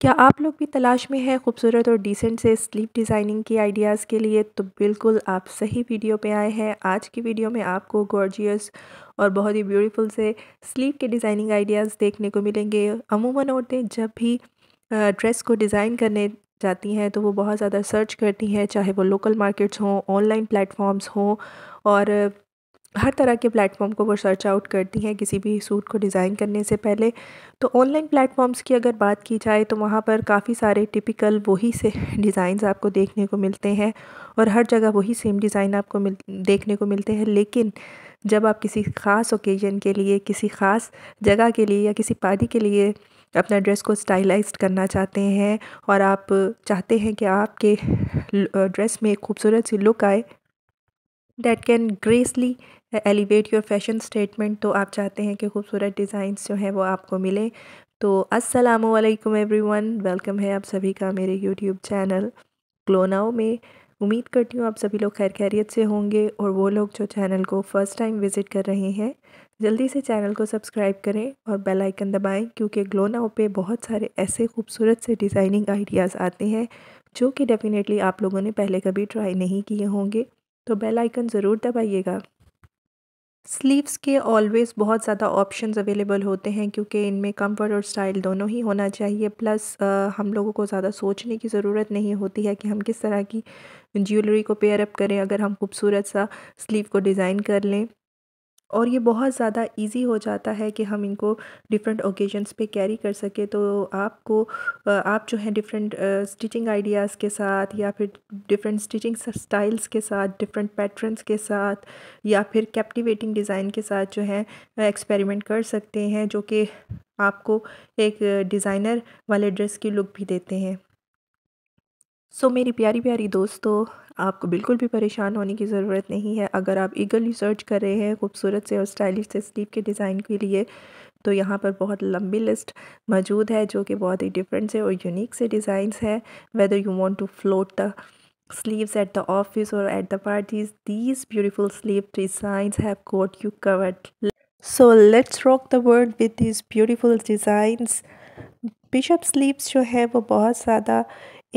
क्या आप लोग भी तलाश में हैं खूबसूरत और डिसेंट से स्लीप डिज़ाइनिंग की आइडियाज़ के लिए तो बिल्कुल आप सही वीडियो पे आए हैं आज की वीडियो में आपको गॉर्जियस और बहुत ही ब्यूटीफुल से स्लीप के डिज़ाइनिंग आइडियाज़ देखने को मिलेंगे अमूमन औरतें जब भी ड्रेस को डिज़ाइन करने जाती हैं तो वो बहुत ज़्यादा सर्च करती हैं चाहे वो लोकल मार्केट्स हों ऑनलाइन प्लेटफॉर्म्स हों और हर तरह के प्लेटफॉर्म को वो सर्च आउट करती हैं किसी भी सूट को डिज़ाइन करने से पहले तो ऑनलाइन प्लेटफॉर्म्स की अगर बात की जाए तो वहाँ पर काफ़ी सारे टिपिकल वही से डिज़ाइन आपको देखने को मिलते हैं और हर जगह वही सेम डिज़ाइन आपको मिल देखने को मिलते हैं लेकिन जब आप किसी ख़ास ओकेजन के लिए किसी ख़ास जगह के लिए या किसी पार्टी के लिए अपना ड्रेस को स्टाइलाइज करना चाहते हैं और आप चाहते हैं कि आपके ड्रेस में खूबसूरत सी लुक आए that can gracefully elevate your fashion statement तो आप चाहते हैं कि खूबसूरत डिज़ाइंस जो हैं वो आपको मिले तो असलम एवरी वन वेलकम है आप सभी का मेरे यूट्यूब चैनल क्लोनाओ में उम्मीद करती हूँ आप सभी लोग खैर खैरियत से होंगे और वो लोग जो चैनल को फ़र्स्ट टाइम विज़िट कर रहे हैं जल्दी से चैनल को सब्सक्राइब करें और बेल आइकन दबाएं क्योंकि ग्लोनाओ पे बहुत सारे ऐसे खूबसूरत से डिज़ाइनिंग आइडियाज़ आते हैं जो कि डेफ़िनेटली आप लोगों ने पहले कभी ट्राई नहीं किए होंगे तो बेल आइकन ज़रूर दबाइएगा स्लीव्स के ऑलवेज़ बहुत ज़्यादा ऑप्शंस अवेलेबल होते हैं क्योंकि इनमें कम्फर्ट और स्टाइल दोनों ही होना चाहिए प्लस हम लोगों को ज़्यादा सोचने की ज़रूरत नहीं होती है कि हम किस तरह की ज्वेलरी को पेयर अप करें अगर हम खूबसूरत सा स्लीव को डिज़ाइन कर लें और ये बहुत ज़्यादा इजी हो जाता है कि हम इनको डिफरेंट ओकेजन्स पे कैरी कर सके तो आपको आप जो है डिफरेंट स्टिचिंग आइडियाज़ के साथ या फिर डिफरेंट स्टिचिंग स्टाइल्स के साथ डिफरेंट पैटर्न्स के साथ या फिर कैप्टिवेटिंग डिज़ाइन के साथ जो है एक्सपेरिमेंट कर सकते हैं जो कि आपको एक डिज़ाइनर वाले ड्रेस की लुक भी देते हैं सो so, मेरी प्यारी प्यारी दोस्तों आपको बिल्कुल भी परेशान होने की ज़रूरत नहीं है अगर आप ईगल रिसर्च कर रहे हैं खूबसूरत से और स्टाइलिश से स्लीव के डिज़ाइन के लिए तो यहाँ पर बहुत लंबी लिस्ट मौजूद है जो कि बहुत ही डिफरेंट से और यूनिक से डिज़ाइंस है whether you want to flaunt the sleeves at the office और at the parties these beautiful sleeve design have got you covered so let's rock the world with these beautiful designs bishop sleeves जो है वो बहुत ज़्यादा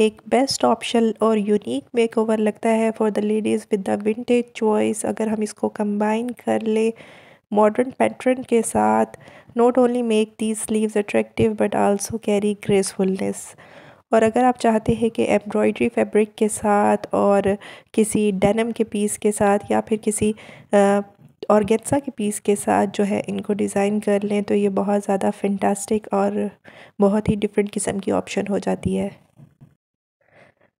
एक best option और unique makeover लगता है for the ladies with the vintage choice अगर हम इसको कंबाइन कर ले मॉडर्न पैटर्न के साथ not only make the sleeves attractive but also carry gracefulness और अगर आप चाहते हैं कि एम्ब्रॉयडरी फैब्रिक के साथ और किसी डेनम के पीस के साथ या फिर किसी औरगेसा के पीस के साथ जो है इनको डिज़ाइन कर लें तो ये बहुत ज़्यादा फेंटास्टिक और बहुत ही डिफरेंट किस्म की ऑप्शन हो जाती है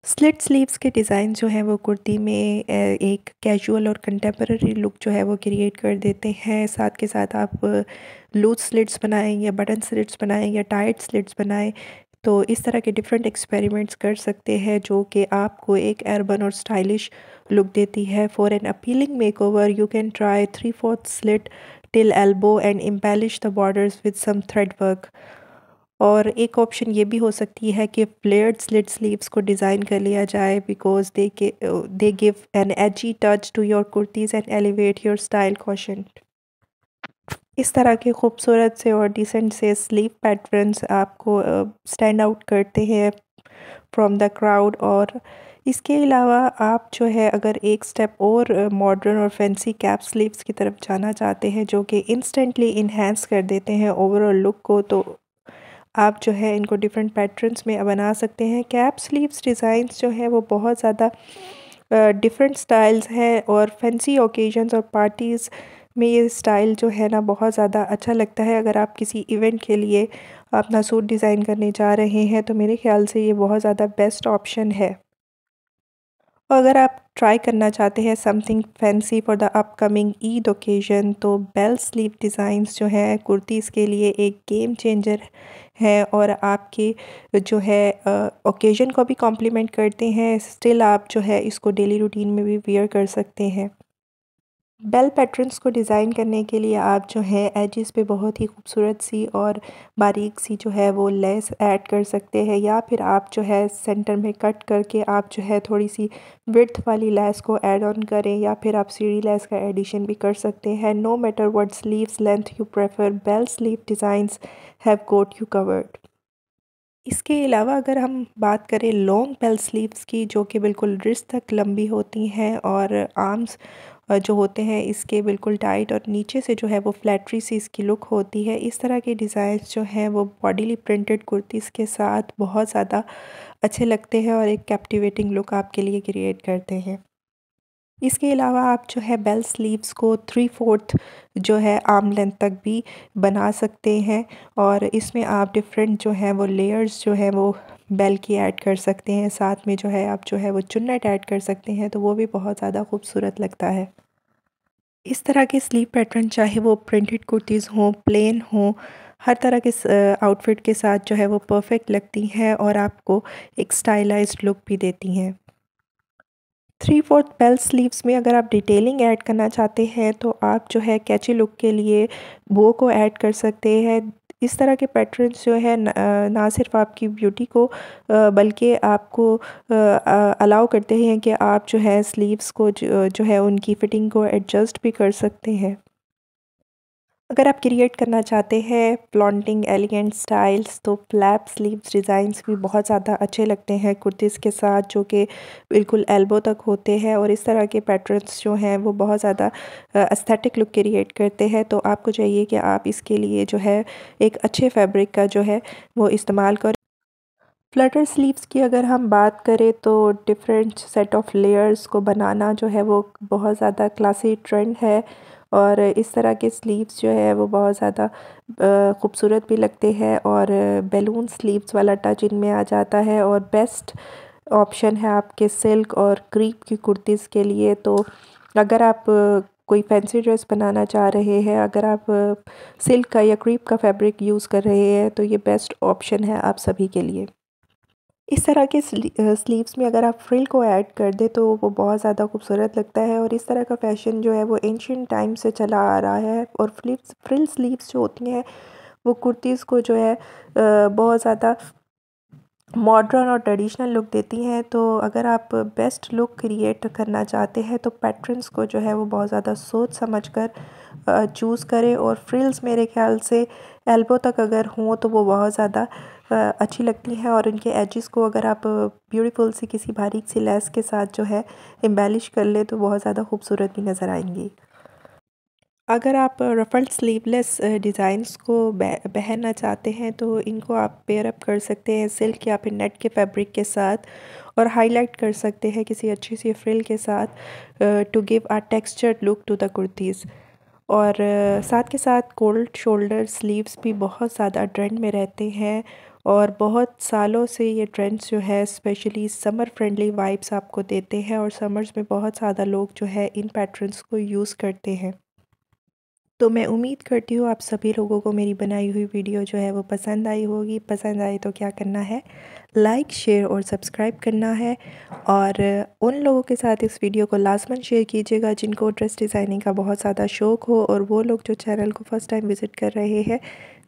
स्लिट स्लीव्स के डिज़ाइन जो हैं वो कुर्ती में एक कैजुअल और कंटेम्प्रेरी लुक जो है वो क्रिएट कर देते हैं साथ के साथ आप लूज स्लिट्स बनाएं या बटन स्लिट्स बनाएं या टाइट स्लिट्स बनाएं तो इस तरह के डिफरेंट एक्सपेरिमेंट्स कर सकते हैं जो कि आपको एक अर्बन और स्टाइलिश लुक देती है for an appealing make you can try three fourth slit till elbow and embellish the borders with some thread work और एक ऑप्शन ये भी हो सकती है कि फ्लेयर्ड स्लिट स्लीव्स को डिज़ाइन कर लिया जाए because they they give an edgy touch to your kurtis and elevate your style कॉशन इस तरह के खूबसूरत से और डिसेंट से स्लीव पैटर्न्स आपको स्टैंड uh, आउट करते हैं फ्रॉम द क्राउड और इसके अलावा आप जो है अगर एक स्टेप और मॉडर्न uh, और फैंसी कैप स्लीव्स की तरफ जाना चाहते हैं जो कि इंस्टेंटली इन्हेंस कर देते हैं ओवरऑल लुक को तो आप जो है इनको डिफरेंट पैटर्न्स में बना सकते हैं कैप स्लीव्स डिज़ाइंस जो है वो बहुत ज़्यादा डिफरेंट स्टाइल्स हैं और फैंसी ओकेजन्स और पार्टीज़ में ये स्टाइल जो है ना बहुत ज़्यादा अच्छा लगता है अगर आप किसी इवेंट के लिए अपना सूट डिज़ाइन करने जा रहे हैं तो मेरे ख्याल से ये बहुत ज़्यादा बेस्ट ऑप्शन है और तो अगर आप ट्राई करना चाहते हैं something fancy for the upcoming Eid occasion तो बेल स्लीव डिज़ाइंस जो हैं कुर्तीज़ के लिए एक गेम चेंजर हैं और आपके जो है ओकेजन को भी कॉम्प्लीमेंट करते हैं स्टिल आप जो है इसको डेली रूटीन में भी वेयर कर सकते हैं बेल पैटर्न्स को डिज़ाइन करने के लिए आप जो है एजिस पे बहुत ही खूबसूरत सी और बारीक सी जो है वो लेस ऐड कर सकते हैं या फिर आप जो है सेंटर में कट करके आप जो है थोड़ी सी विथ वाली लेस को ऐड ऑन करें या फिर आप सीढ़ी लेस का एडिशन भी कर सकते हैं no matter what sleeves length you prefer bell sleeve designs have got you covered इसके अलावा अगर हम बात करें लॉन्ग बेल स्लीव्स की जो कि बिल्कुल रिस्ट तक लंबी होती हैं और आर्म्स जो होते हैं इसके बिल्कुल टाइट और नीचे से जो है वो फ्लैटरी सी इसकी लुक होती है इस तरह के डिज़ाइन जो हैं वो बॉडीली प्रिंटेड कुर्तीस के साथ बहुत ज़्यादा अच्छे लगते हैं और एक कैप्टिवेटिंग लुक आपके लिए क्रिएट करते हैं इसके अलावा आप जो है बेल स्लीव्स को थ्री फोर्थ जो है आर्म लेंथ तक भी बना सकते हैं और इसमें आप डिफरेंट जो है वो लेयर्स जो है वो बेल की ऐड कर सकते हैं साथ में जो है आप जो है वो चुन्नट ऐड कर सकते हैं तो वो भी बहुत ज़्यादा खूबसूरत लगता है इस तरह के स्लीव पैटर्न चाहे वो प्रिंटेड कुर्तीज़ हों प्लेन हों हर तरह के आउटफिट के साथ जो है वो परफेक्ट लगती हैं और आपको एक स्टाइलाइज लुक भी देती हैं थ्री फोर्थ बेल स्लीव्स में अगर आप डिटेलिंग ऐड करना चाहते हैं तो आप जो है कैची लुक के लिए बो को ऐड कर सकते हैं इस तरह के पैटर्न्स जो है ना सिर्फ आपकी ब्यूटी को बल्कि आपको अलाउ करते हैं कि आप जो है स्लीव्स को जो है उनकी फ़िटिंग को एडजस्ट भी कर सकते हैं अगर आप क्रिएट करना चाहते हैं प्लॉन्टिंग एलिगेंट स्टाइल्स तो फ्लैप स्लीव्स डिज़ाइंस भी बहुत ज़्यादा अच्छे लगते हैं कुर्तीज़ के साथ जो कि बिल्कुल एल्बो तक होते हैं और इस तरह के पैटर्न्स जो हैं वो बहुत ज़्यादा अस्थेटिक लुक क्रिएट करते हैं तो आपको चाहिए कि आप इसके लिए जो है एक अच्छे फैब्रिक का जो है वो इस्तेमाल करें फ्लटर स्लीव्स की अगर हम बात करें तो डिफरेंट सेट ऑफ लेयर्स को बनाना जो है वो बहुत ज़्यादा क्लासी ट्रेंड है और इस तरह के स्लीव्स जो है वो बहुत ज़्यादा खूबसूरत भी लगते हैं और बैलून स्लीव्स वाला टच इनमें आ जाता है और बेस्ट ऑप्शन है आपके सिल्क और क्रीप की कुर्तीज़ के लिए तो अगर आप कोई फैंसी ड्रेस बनाना चाह रहे हैं अगर आप सिल्क का या क्रीप का फैब्रिक यूज़ कर रहे हैं तो ये बेस्ट ऑप्शन है आप सभी के लिए इस तरह के स्लीव्स में अगर आप फ्रिल को ऐड कर दें तो वो बहुत ज़्यादा खूबसूरत लगता है और इस तरह का फैशन जो है वो एंशियन टाइम से चला आ रहा है और फ्लिप्स फ्रिल स्लीव्स जो होती हैं वो कुर्तीज़ को जो है बहुत ज़्यादा मॉडर्न और ट्रेडिशनल लुक देती हैं तो अगर आप बेस्ट लुक क्रिएट करना चाहते हैं तो पैटर्न्स को जो है वो बहुत ज़्यादा सोच समझ कर चूज़ करें और फ्रिल्स मेरे ख्याल से एल्बो तक अगर हों तो वो बहुत ज़्यादा अच्छी लगती है और उनके एजेस को अगर आप ब्यूटीफुल सी किसी बारीक सी लेस के साथ जो है एम्बेलिश कर ले तो बहुत ज़्यादा खूबसूरत भी नज़र आएंगी अगर आप रफल्ड स्लीवलेस डिज़ाइंस को पहनना चाहते हैं तो इनको आप पेयर अप कर सकते हैं सिल्क या फिर नेट के फैब्रिक के साथ और हाईलाइट कर सकते हैं किसी अच्छी सी फ्रिल के साथ to give a textured look to the kurtis और साथ के साथ कोल्ड शोल्डर स्लीव्स भी बहुत ज़्यादा ट्रेंड में रहते हैं और बहुत सालों से ये ट्रेंड्स जो है स्पेशली समर फ्रेंडली वाइब्स आपको देते हैं और समर्स में बहुत ज़्यादा लोग जो है इन पैटर्न्स को यूज़ करते हैं तो मैं उम्मीद करती हूँ आप सभी लोगों को मेरी बनाई हुई वीडियो जो है वो पसंद आई होगी पसंद आए तो क्या करना है लाइक शेयर और सब्सक्राइब करना है और उन लोगों के साथ इस वीडियो को मंथ शेयर कीजिएगा जिनको ड्रेस डिज़ाइनिंग का बहुत ज़्यादा शौक हो और वो लोग जो चैनल को फ़र्स्ट टाइम विज़िट कर रहे हैं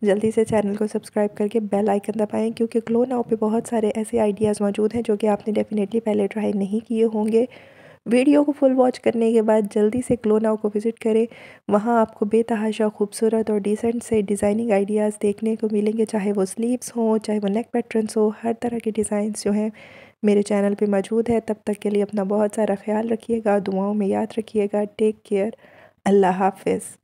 जल्दी से चैनल को सब्सक्राइब करके बेल आइकन दबाएं क्योंकि ग्लो नाव पे बहुत सारे ऐसे आइडियाज़ मौजूद हैं जो कि आपने डेफ़िनेटली पहले ट्राई नहीं किए होंगे वीडियो को फुल वॉच करने के बाद जल्दी से क्लोनाओ को विज़िट करें वहाँ आपको बेतहाशा खूबसूरत और डिसेंट से डिज़ाइनिंग आइडियाज़ देखने को मिलेंगे चाहे वो स्लीव्स हों चाहे वो नेक पैटर्नस हो हर तरह के डिज़ाइन जो हैं मेरे चैनल पर मौजूद है तब तक के लिए अपना बहुत सारा ख्याल रखिएगा दुआओं में याद रखिएगा टेक केयर अल्लाह हाफिज़